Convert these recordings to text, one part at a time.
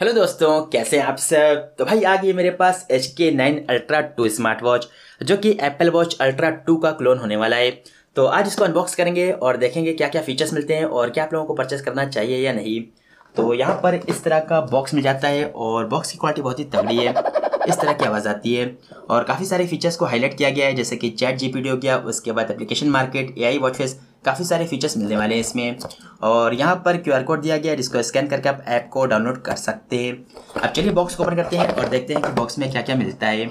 hello दोस्तों कैसे हैं आप सब तो भाई आ गई मेरे पास H K nine ultra two smart watch जो कि एप्पल वॉच अल्ट्रा टू का क्लोन होने वाला है तो आज इसको अनबॉक्स करेंगे और देखेंगे क्या क्या फीचर्स मिलते हैं और क्या आप लोगों को परचेस करना चाहिए या नहीं तो यहाँ पर इस तरह का बॉक्स मिल जाता है और बॉक्स की क्वालिटी बहुत ही तगड़ी है इस तरह की आवाज़ आती है और काफ़ी सारे फीचर्स को हाईलाइट किया गया है जैसे कि चैट जी हो गया उसके बाद एप्लीकेशन मार्केट ए आई काफ़ी सारे फीचर्स मिलने वाले हैं इसमें और यहाँ पर क्यू कोड दिया गया है जिसको स्कैन करके आप ऐप को डाउनलोड कर सकते हैं अब चलिए बॉक्स को ओपन करते हैं और देखते हैं कि बॉक्स में क्या क्या मिलता है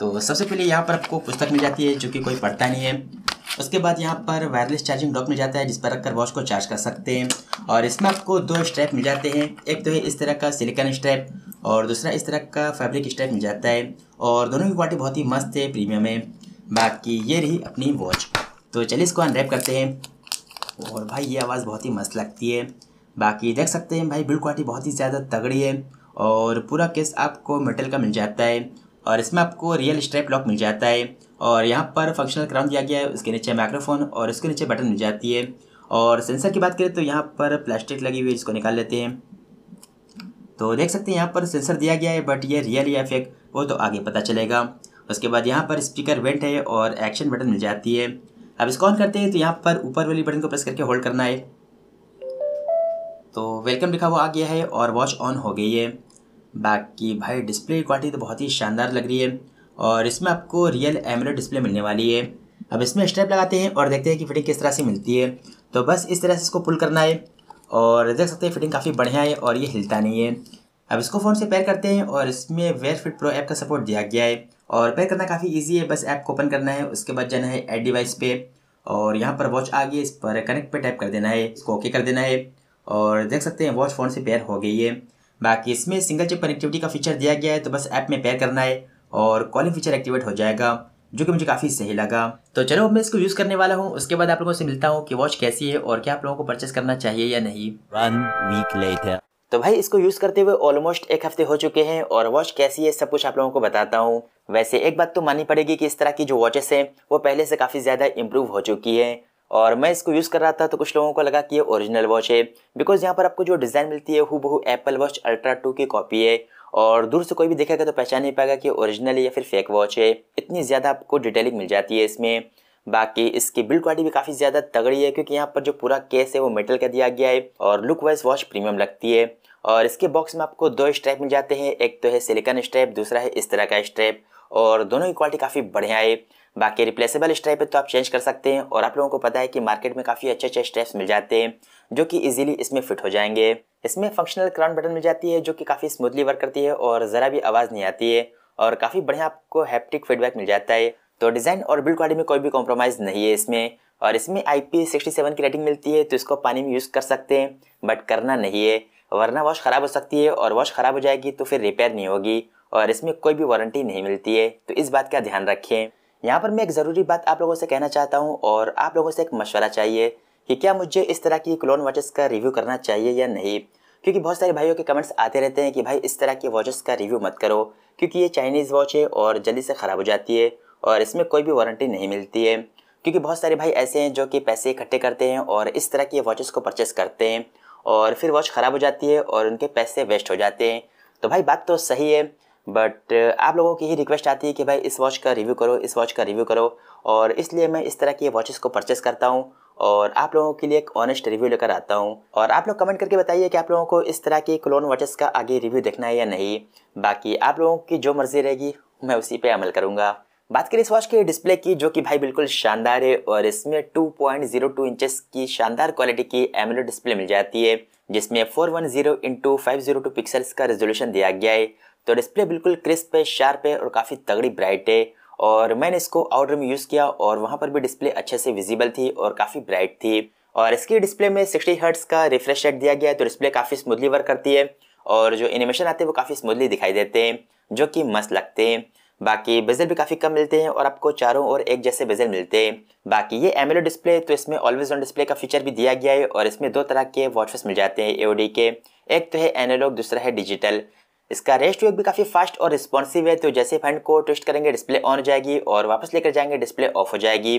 तो सबसे पहले यहाँ पर आपको पुस्तक मिल जाती है जो कि कोई पढ़ता नहीं है उसके बाद यहाँ पर वायरलेस चार्जिंग डॉक मिल जाता है जिस पर रखकर वॉच को चार्ज कर सकते हैं और इसमें आपको दो स्ट्रैप मिल जाते हैं एक तो है इस तरह का सिलिकॉन स्ट्रैप और दूसरा इस तरह का फैब्रिक स्टाइप मिल जाता है और दोनों की क्वालिटी बहुत ही मस्त है प्रीमियम है बाकी ये रही अपनी वॉच तो चलिए इसको अनरैप करते हैं और भाई ये आवाज़ बहुत ही मस्त लगती है बाकी देख सकते हैं भाई बिल्ड क्वालिटी बहुत ही ज़्यादा तगड़ी है और पूरा केस आपको मेटल का मिल जाता है और इसमें आपको रियल स्ट्रैप लॉक मिल जाता है और यहाँ पर फंक्शनल क्राउन दिया गया है उसके नीचे माइक्रोफोन और उसके नीचे बटन मिल जाती है और सेंसर की बात करें तो यहाँ पर प्लास्टिक लगी हुई है इसको निकाल लेते हैं तो देख सकते हैं यहाँ पर सेंसर दिया गया है बट ये रियल या फेक वो तो आगे पता चलेगा उसके बाद यहाँ पर स्पीकर वेंट है और एक्शन बटन मिल जाती है अब इसको ऑन करते हैं तो यहाँ पर ऊपर वाली बटन को प्रेस करके होल्ड करना है तो वेलकम लिखा हुआ आ गया है और वॉच ऑन हो गई है बाकी भाई डिस्प्ले क्वालिटी तो बहुत ही शानदार लग रही है और इसमें आपको रियल एमरेड डिस्प्ले मिलने वाली है अब इसमें स्ट्रैप लगाते हैं और देखते हैं कि फिटिंग किस तरह से मिलती है तो बस इस तरह से इसको पुल करना है और देख सकते हैं फिटिंग काफ़ी बढ़िया है और ये हिलता नहीं है अब इसको फ़ोन से पैर करते हैं और इसमें वेयर फिट प्रो ऐप का सपोर्ट दिया गया है और पैर करना काफ़ी ईजी है बस ऐप को ओपन करना है उसके बाद जाना है एड डिवाइस पे और यहाँ पर वॉच आ गई है इस पर कनेक्ट पे टाइप कर देना है इसको ओके कर देना है और देख सकते हैं वॉच फ़ोन से पेयर हो गई है बाकी इसमें सिंगल चिप कनेक्टिविटी का फीचर दिया गया है तो बस ऐप में पेयर करना है और कॉलिंग फीचर एक्टिवेट हो जाएगा जो कि मुझे काफ़ी सही लगा तो चलो अब मैं इसको यूज़ करने वाला हूँ उसके बाद आप लोगों से मिलता हूँ कि वॉच कैसी है और क्या आप लोगों को परचेस करना चाहिए या नहीं वीक लेटर तो भाई इसको यूज़ करते हुए ऑलमोस्ट एक हफ्ते हो चुके हैं और वॉच कैसी है सब कुछ आप लोगों को बताता हूँ वैसे एक बात तो माननी पड़ेगी कि इस तरह की जो वॉचेस हैं वो पहले से काफ़ी ज़्यादा इम्प्रूव हो चुकी है और मैं इसको यूज़ कर रहा था तो कुछ लोगों को लगा कि ये ओरिजिनल वॉच है बिकॉज़ यहाँ पर आपको जो डिज़ाइन मिलती है हु बहु एप्पल वॉच अल्ट्रा टू की कॉपी है और दूर से कोई भी देखेगा तो पहचान नहीं पाएगा कि ओरिजिनल है या फिर फेक वॉच है इतनी ज़्यादा आपको डिटेलिंग मिल जाती है इसमें बाकी इसकी बिल्ड क्वालिटी भी काफ़ी ज़्यादा तगड़ी है क्योंकि यहाँ पर जो पूरा केस है वो मेटल का दिया गया है और लुक वाइज वॉच प्रीमियम लगती है और इसके बॉक्स में आपको दो स्ट्रैप मिल जाते हैं एक तो है सिलिकन स्ट्रैप दूसरा है इस तरह का स्ट्रैप और दोनों की क्वालिटी काफ़ी बढ़िया है बाकी रिप्लेसेबल स्ट्रैप है तो आप चेंज कर सकते हैं और आप लोगों को पता है कि मार्केट में काफ़ी अच्छे अच्छे स्ट्रैप्स मिल जाते हैं जो कि इजीली इसमें फिट हो जाएंगे इसमें फंक्शनल क्राउन बटन मिल जाती है जो कि काफ़ी स्मूथली वर्क करती है और ज़रा भी आवाज़ नहीं आती है और काफ़ी बढ़िया आपको हैप्टिक फीडबैक मिल जाता है तो डिज़ाइन और बिल्ड क्वालिटी में कोई भी कॉम्प्रोमाइज़ नहीं है इसमें और इसमें आई पी सिक्सटी सेवन की रेटिंग मिलती है तो इसको पानी में यूज़ कर सकते हैं बट करना नहीं है वरना वॉश ख़राब हो सकती है और वॉश ख़राब हो जाएगी तो फिर रिपेयर नहीं होगी और इसमें कोई भी वारंटी नहीं मिलती है तो इस बात का ध्यान रखें यहाँ पर मैं एक ज़रूरी बात आप लोगों से कहना चाहता हूँ और आप लोगों से एक मशवरा चाहिए कि क्या मुझे इस तरह की क्लोन वॉचेस का रिव्यू करना चाहिए या नहीं क्योंकि बहुत सारे भाइयों के कमेंट्स आते रहते हैं कि भाई इस तरह की वॉचेस का रिव्यू मत करो क्योंकि ये चाइनीज़ वॉच है और जल्दी से ख़राब हो जाती है और इसमें कोई भी वारंटी नहीं मिलती है क्योंकि बहुत सारे भाई ऐसे हैं जो कि पैसे इकट्ठे करते हैं और इस तरह की वॉचेस को परचेस करते हैं और फिर वॉच ख़राब हो जाती है और उनके पैसे वेस्ट हो जाते हैं तो भाई बात तो सही है बट uh, आप लोगों की ही रिक्वेस्ट आती है कि भाई इस वॉच का रिव्यू करो इस वॉच का रिव्यू करो और इसलिए मैं इस तरह की वॉचेस को परचेस करता हूँ और आप लोगों के लिए एक ऑनेस्ट रिव्यू लेकर आता हूँ और आप लोग कमेंट करके बताइए कि आप लोगों को इस तरह के क्लोन वॉचेस का आगे रिव्यू देखना है या नहीं बाकी आप लोगों की जो मर्ज़ी रहेगी मैं उसी पर अमल करूँगा बात करें इस वॉच के डिस्प्ले की जो कि भाई बिल्कुल शानदार है और इसमें two point zero two inches की शानदार क्वालिटी की एमोलेड डिस्प्ले मिल जाती है जिसमें four one zero into five zero two pixels का रेजोल्यूशन दिया गया है तो डिस्प्ले बिल्कुल क्रिस्प है शार्प है और काफ़ी तगड़ी ब्राइट है और मैंने इसको आउटर में यूज़ किया और वहाँ पर भी डिस्प्ले अच्छे से विजिबल थी और काफ़ी ब्राइट थी और इसकी डिस्प्ले में 60 हर्ट्स का रिफ्रेश रेट दिया गया है तो डिस्प्ले काफ़ी स्मूथली वर्क करती है और जो एनिमेशन आते हैं वो काफ़ी स्मूथली दिखाई देते हैं जो कि मस्त लगते हैं बाकी बेजल भी काफ़ी कम मिलते हैं और आपको चारों और एक जैसे बेजल मिलते हैं बाकी ये एमएलओ डिस्प्ले तो इसमें ऑलवेज ऑन डिस्प्ले का फीचर भी दिया गया है और इसमें दो तरह के वॉचफेस मिल जाते हैं ए के एक तो है एनालॉग दूसरा है डिजिटल इसका रेस्ट वेक भी काफ़ी फास्ट और रिस्पॉन्सिव है तो जैसे फंड को ट्विस्ट करेंगे डिस्प्ले ऑन हो जाएगी और वापस लेकर जाएंगे डिस्प्ले ऑफ हो जाएगी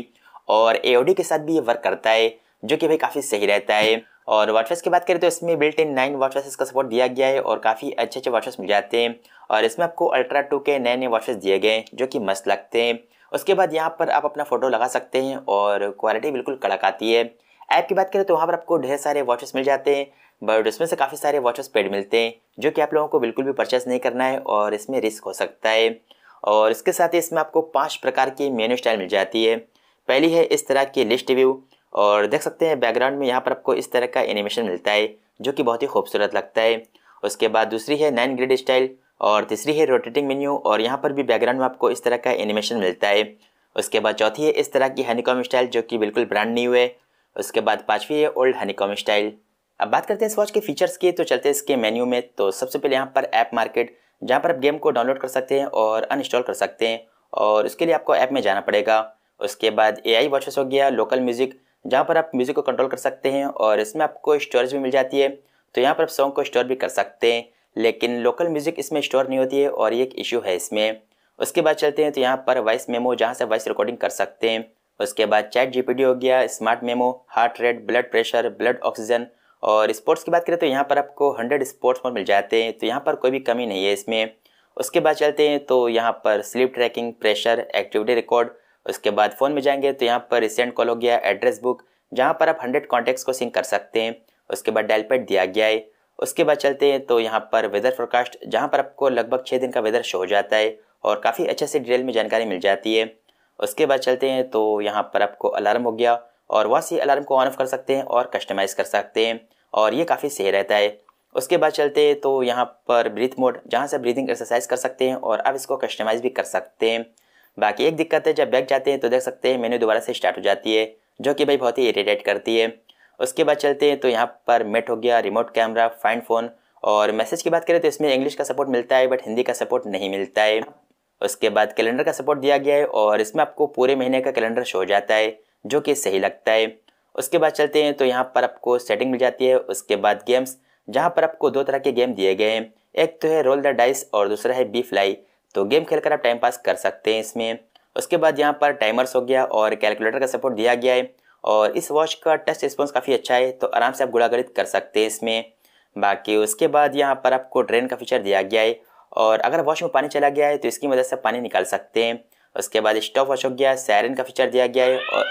और ए के साथ भी ये वर्क करता है जो कि भाई काफ़ी सही रहता है और वाटफेस की बात करें तो इसमें बिल्ट इन नाइन वाटफेस का सपोर्ट दिया गया है और काफ़ी अच्छे अच्छे वाटफेस मिल जाते हैं और इसमें आपको अल्ट्रा टू के नए नए वाटफेस दिए गए जो कि मस्त लगते हैं उसके बाद यहाँ पर आप अपना फ़ोटो लगा सकते हैं और क्वालिटी बिल्कुल कड़क आती है ऐप की बात करें तो वहाँ पर आपको ढेर सारे वॉचेस मिल जाते हैं बट इसमें से काफ़ी सारे वॉचेस पेड मिलते हैं जो कि आप लोगों को बिल्कुल भी परचेस नहीं करना है और इसमें रिस्क हो सकता है और इसके साथ ही इसमें आपको पाँच प्रकार की मेन्यू स्टाइल मिल जाती है पहली है इस तरह की लिस्ट व्यू और देख सकते हैं बैकग्राउंड में यहाँ पर आपको इस तरह का एनिमेशन मिलता है जो कि बहुत ही खूबसूरत लगता है उसके बाद दूसरी है नाइन ग्रेड स्टाइल और तीसरी है रोटेटिंग मेन्यू और यहाँ पर भी बैकग्राउंड में आपको इस तरह का एनिमेशन मिलता है उसके बाद चौथी है इस तरह की हनीकॉम स्टाइल जो कि बिल्कुल ब्रांड नहीं है उसके बाद पाँचवीं है ओल्ड हनीकॉम स्टाइल अब बात करते हैं इस वॉच के फीचर्स की तो चलते हैं इसके मेन्यू में तो सबसे पहले यहाँ पर ऐप मार्केट जहाँ पर आप गेम को डाउनलोड कर सकते हैं और अनइंस्टॉल कर सकते हैं और उसके लिए आपको ऐप में जाना पड़ेगा उसके बाद ए आई वॉचेस हो गया लोकल म्यूज़िक जहाँ पर आप म्यूज़िक को कंट्रोल कर सकते हैं और इसमें आपको स्टोरेज भी मिल जाती है तो यहाँ पर आप सॉन्ग को स्टोर भी कर सकते हैं लेकिन लोकल म्यूज़िक इसमें स्टोर नहीं होती है और ये एक इशू है इसमें उसके बाद चलते हैं तो यहाँ पर वॉइस मेमो जहाँ से वॉइस रिकॉर्डिंग कर सकते हैं उसके बाद चैट डी हो गया smart memo heart rate blood pressure blood oxygen और स्पोर्ट्स की बात करें तो यहाँ पर आपको हंड्रेड स्पोर्ट्स मोड मिल जाते हैं तो यहाँ पर कोई भी कमी नहीं है इसमें उसके बाद चलते हैं तो यहाँ पर sleep tracking pressure activity record उसके बाद फ़ोन में जाएंगे तो यहाँ पर रिसेंट कॉल हो गया एड्रेस बुक जहाँ पर आप हंड्रेड कॉन्टैक्ट्स को सिंक कर सकते हैं उसके बाद डायल दिया गया है उसके बाद चलते हैं तो यहाँ पर वेदर फोरकास्ट जहाँ पर आपको लगभग छः दिन का वेदर शो हो जाता है और काफ़ी अच्छे से डिटेल में जानकारी मिल जाती है उसके बाद चलते हैं तो यहाँ पर आपको अलार्म हो गया और वहाँ से अलार्म को ऑन ऑफ कर सकते हैं और कस्टमाइज़ कर सकते हैं और ये काफ़ी सही रहता है उसके बाद चलते हैं तो यहाँ पर ब्रीथ मोड जहाँ से ब्रीथिंग एक्सरसाइज कर सकते हैं और आप इसको कस्टमाइज़ भी कर सकते हैं बाकी एक दिक्कत है जब बैक जाते हैं तो देख सकते हैं मेन्यू दोबारा से स्टार्ट हो जाती है जो कि भाई बहुत ही इरीटेट करती है उसके बाद चलते हैं तो यहाँ पर मेट हो गया रिमोट कैमरा फाइंड फ़ोन और मैसेज की बात करें तो इसमें इंग्लिश का सपोर्ट मिलता है बट हिंदी का सपोर्ट नहीं मिलता है उसके बाद कैलेंडर का सपोर्ट दिया गया है और इसमें आपको पूरे महीने का कैलेंडर शो हो जाता है जो कि सही लगता है उसके बाद चलते हैं तो यहाँ पर आपको सेटिंग मिल जाती है उसके बाद गेम्स जहाँ पर आपको दो तरह के गेम दिए गए हैं एक तो है रोल द डाइस और दूसरा है बी फ्लाई तो गेम खेल आप टाइम पास कर सकते हैं इसमें उसके बाद यहाँ पर टाइमर्स हो गया और कैलकुलेटर का सपोर्ट दिया गया है और इस वॉच का टच रिस्पॉन्स काफ़ी अच्छा है तो आराम से आप गुड़ागणित कर सकते हैं इसमें बाकी उसके बाद यहाँ पर आपको ड्रेन का फीचर दिया गया है और अगर वॉच में पानी चला गया है तो इसकी मदद से पानी निकाल सकते हैं उसके बाद स्टॉप वॉच हो गया सैरन का फीचर दिया गया है और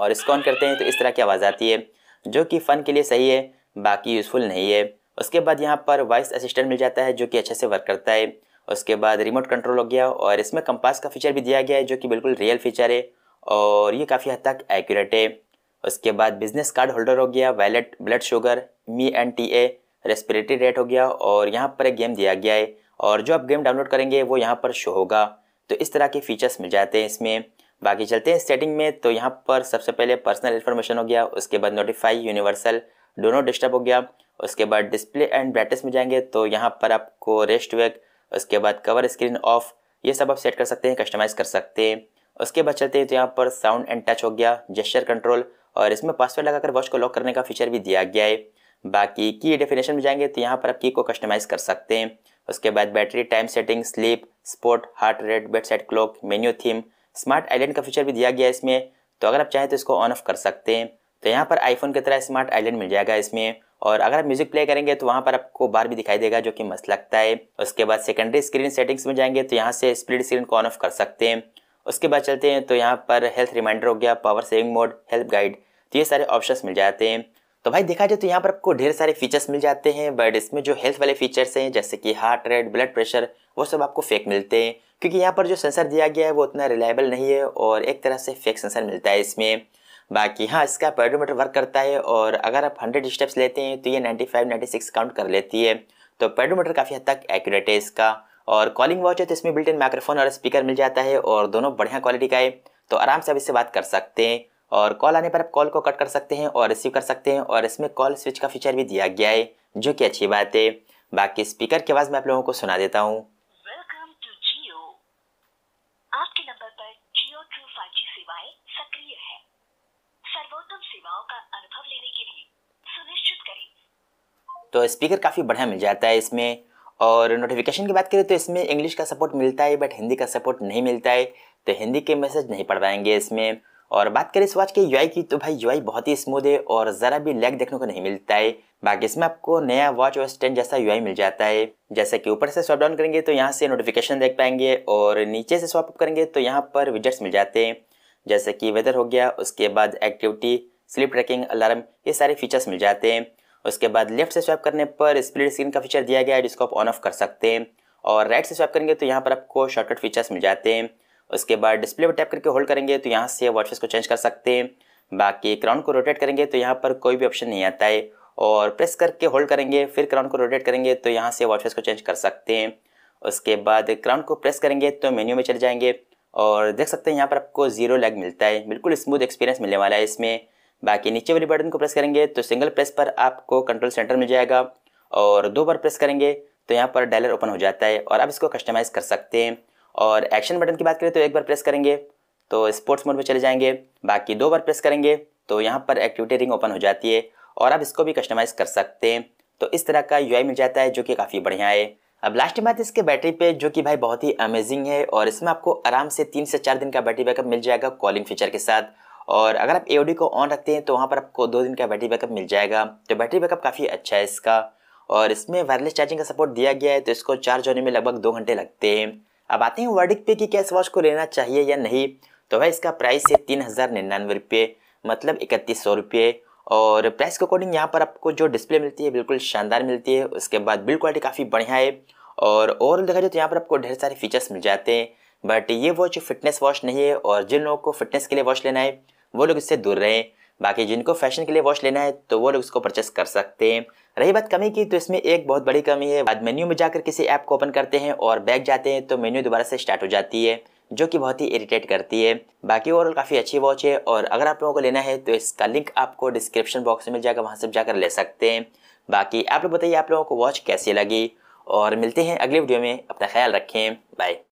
और इसको ऑन करते हैं तो इस तरह की आवाज़ आती है जो कि फ़न के लिए सही है बाकी यूज़फुल नहीं है उसके बाद यहाँ पर वॉइस असिस्टेंट मिल जाता है जो कि अच्छे से वर्क करता है उसके बाद रिमोट कंट्रोल हो गया और इसमें कंपास का फीचर भी दिया गया है जो कि बिल्कुल रियल फीचर है और ये काफ़ी हद तक एक्यूरेट है उसके बाद बिजनेस कार्ड होल्डर हो गया वैलेट ब्लड शुगर मी एन टी ए रेस्पिरेटरी रेट हो गया और यहाँ पर एक गेम दिया गया है और जो आप गेम डाउनलोड करेंगे वो यहाँ पर शो होगा तो इस तरह के फीचर्स मिल जाते हैं इसमें बाकी चलते हैं सेटिंग में तो यहाँ पर सबसे पहले पर्सनल इन्फॉर्मेशन हो गया उसके बाद नोटिफाई यूनिवर्सल डोनो डिस्टर्ब हो गया उसके बाद डिस्प्ले एंड ब्राइटनेस में जाएंगे तो यहाँ पर आपको रेस्ट वेक उसके बाद कवर स्क्रीन ऑफ ये सब आप सेट कर सकते हैं कस्टमाइज़ कर सकते हैं उसके बाद चलते हैं तो यहाँ पर साउंड एंड टच हो गया जेस्चर कंट्रोल और इसमें पासवर्ड लगाकर वॉच को लॉक करने का फीचर भी दिया गया है बाकी की डेफिनेशन में जाएंगे तो यहाँ पर आप की को कस्टमाइज़ कर सकते हैं उसके बाद battery time setting sleep sport heart rate bed set clock menu theme smart island का फीचर भी दिया गया है इसमें तो अगर आप चाहें तो इसको ऑन ऑफ कर सकते हैं तो यहाँ पर आईफोन की तरह स्मार्ट आइलैंड मिल जाएगा इसमें और अगर आप म्यूजिक प्ले करेंगे तो वहाँ पर आपको बार भी दिखाई देगा जो कि मस्त लगता है उसके बाद सेकेंडरी स्क्रीन सेटिंग्स में जाएंगे तो यहाँ से स्प्लिट स्क्रीन को ऑन ऑफ कर सकते हैं उसके बाद चलते हैं तो यहाँ पर हेल्थ रिमाइंडर हो गया power saving mode help guide तो ये सारे ऑप्शंस मिल जाते हैं तो भाई देखा जाए तो यहाँ पर आपको ढेर सारे फीचर्स मिल जाते हैं बट इसमें जो हेल्थ वाले फीचर्स हैं जैसे कि हार्ट रेट ब्लड प्रेशर वो सब आपको फेक मिलते हैं क्योंकि यहाँ पर जो सेंसर दिया गया है वो उतना रिलायबल नहीं है और एक तरह से फेक सेंसर मिलता है इसमें बाकी हाँ इसका पेडोमीटर वर्क करता है और अगर आप हंड्रेड स्टेप्स लेते हैं तो ये ninety five ninety six count कर लेती है तो पेडोमीटर काफ़ी हद तक एक्यूरेट है इसका और कॉलिंग वॉच है तो इसमें बिल्ट इन माइक्रोफोन और स्पीकर मिल जाता है और दोनों बढ़िया क्वालिटी का है तो आराम से आप इससे बात कर सकते हैं और कॉल आने पर आप कॉल को कट कर सकते हैं और रिसीव कर सकते हैं और इसमें कॉल स्विच का फीचर भी दिया गया है जो कि अच्छी बात है बाकी स्पीकर की आवाज़ मैं आप लोगों को सुना देता हूँ तो स्पीकर काफ़ी बढ़िया मिल जाता है इसमें और नोटिफिकेशन की बात करें तो इसमें इंग्लिश का सपोर्ट मिलता है बट हिंदी का सपोर्ट नहीं मिलता है तो हिंदी के मैसेज नहीं पढ़ पाएंगे इसमें और बात करें इस वॉच के यू की तो भाई यू बहुत ही स्मूथ है और ज़रा भी लैग देखने को नहीं मिलता है बाकी इसमें आपको नया वॉच और स्टैंड जैसा यू मिल जाता है जैसे कि ऊपर से स्वाप डाउन करेंगे तो यहाँ से नोटिफिकेशन देख पाएंगे और नीचे से स्वाप अप करेंगे तो यहाँ पर विजट्स मिल जाते हैं जैसे कि वेदर हो गया उसके बाद एक्टिविटी स्लिप ट्रैकिंग अलार्म ये सारे फीचर्स मिल जाते हैं उसके बाद लेफ्ट से स्वैप करने पर स्प्लिट स्क्रीन का फीचर दिया गया है जिसको आप ऑन ऑफ कर सकते हैं और राइट से स्वैप करेंगे तो यहाँ पर आपको शॉर्टकट फीचर्स मिल जाते हैं उसके बाद डिस्प्ले पर टैप करके होल्ड करेंगे तो यहाँ से वर्चफेस को चेंज कर सकते हैं बाकी क्राउन को रोटेट करेंगे तो यहाँ पर कोई भी ऑप्शन नहीं आता है और प्रेस करके होल्ड करेंगे फिर क्राउन को रोटेट करेंगे तो यहाँ से वर्चफेस को चेंज कर सकते हैं उसके बाद क्राउन को प्रेस करेंगे तो मेन्यू में चले जाएंगे और देख सकते हैं यहाँ पर आपको जीरो लैग मिलता है बिल्कुल स्मूथ एक्सपीरियंस मिलने वाला है इसमें बाकी नीचे वाले बटन को प्रेस करेंगे तो सिंगल प्रेस पर आपको कंट्रोल सेंटर मिल जाएगा और दो बार प्रेस करेंगे तो यहाँ पर डायलर ओपन हो जाता है और आप इसको कस्टमाइज़ कर सकते हैं और एक्शन बटन की बात करें तो एक बार प्रेस करेंगे तो स्पोर्ट्स मोड में चले जाएंगे बाकी दो बार प्रेस करेंगे तो यहाँ पर एक्टिविटी रिंग ओपन हो जाती है और आप इसको भी कस्टमाइज़ कर सकते हैं तो इस तरह का यू मिल जाता है जो कि काफ़ी बढ़िया है अब लास्ट बात इसके बैटरी पे जो कि भाई बहुत ही अमेजिंग है और इसमें आपको आराम से तीन से चार दिन का बैटरी बैकअप मिल जाएगा कॉलिंग फीचर के साथ और अगर आप ए को ऑन रखते हैं तो वहाँ पर आपको दो दिन का बैटरी बैकअप मिल जाएगा तो बैटरी बैकअप काफ़ी अच्छा है इसका और इसमें वायरलेस चार्जिंग का सपोर्ट दिया गया है तो इसको चार्ज होने में लगभग दो घंटे लगते हैं अब आते हैं वर्डिक पे कि क्या इस वॉच को लेना चाहिए या नहीं तो भाई इसका प्राइस है तीन हज़ार निन्यानवे रुपये मतलब इकतीस सौ रुपये और प्राइस के अकॉर्डिंग यहाँ पर आपको जो डिस्प्ले मिलती है बिल्कुल शानदार मिलती है उसके बाद बिल्ड क्वालिटी काफ़ी बढ़िया है और ओवरऑल देखा जाए तो यहाँ पर आपको ढेर सारे फीचर्स मिल जाते हैं बट ये वॉच फिटनेस वॉच नहीं है और जिन लोगों को फिटनेस के लिए वॉच लेना है वो लोग इससे दूर रहें बाकी जिनको फैशन के लिए वॉच लेना है तो वो लोग इसको परचेस कर सकते हैं रही बात कमी की तो इसमें एक बहुत बड़ी कमी है बाद मेन्यू में जाकर किसी ऐप को ओपन करते हैं और बैग जाते हैं तो मेन्यू दोबारा से स्टार्ट हो जाती है जो कि बहुत ही इरिटेट करती है बाकी ओवरऑल काफ़ी अच्छी वॉच है और अगर आप लोगों को लेना है तो इसका लिंक आपको डिस्क्रिप्शन बॉक्स में मिल जाएगा वहाँ से जाकर ले सकते हैं बाकी आप लोग बताइए आप लोगों को वॉच कैसी लगी और मिलते हैं अगले वीडियो में अपना ख्याल रखें बाय